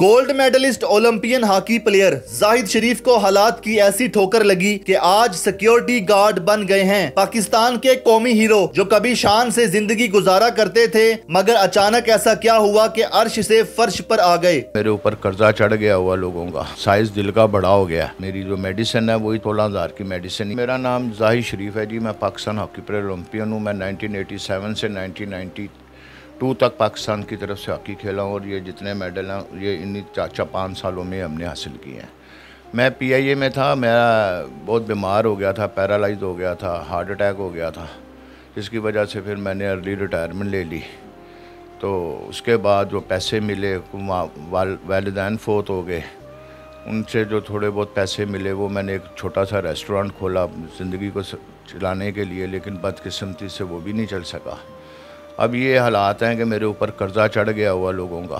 gold medalist olympian hockey player Zahid Sharif को हालात की ऐसी ठोकर लगी कि आज सिक्योरिटी गार्ड बन गए हैं पाकिस्तान के कौमी हीरो जो कभी शान से जिंदगी गुजारा करते थे मगर अचानक ऐसा क्या हुआ कि अर्श से फर्श पर आ गए मेरे ऊपर कर्जा चढ़ गया हुआ लोगों का साइज दिल का बड़ा हो गया मेरी जो मेडिसिन है वही सोलह हजार की मेडिसिन मेरा नाम जाहिद शरीफ है जी मैं पाकिस्तान हॉकी प्लेयर ओलंपियन हूँ मैं नाइनटीन एटी सेवन से नाइनटीन नाइनटी टू तक पाकिस्तान की तरफ से हॉकी खेला हूँ और ये जितने मेडल हैं ये इन्हीं चार चार पाँच सालों में हमने हासिल किए हैं मैं पीआईए में था मेरा बहुत बीमार हो गया था पैरालाइज हो गया था हार्ट अटैक हो गया था जिसकी वजह से फिर मैंने अर्ली रिटायरमेंट ले ली तो उसके बाद जो पैसे मिले वालदान फोत हो गए उनसे जो थोड़े बहुत पैसे मिले वो मैंने एक छोटा सा रेस्टोरेंट खोला ज़िंदगी को चलाने के लिए लेकिन बदकिस्मती से वो भी नहीं चल सका अब ये हालात हैं कि मेरे ऊपर कर्ज़ा चढ़ गया हुआ लोगों का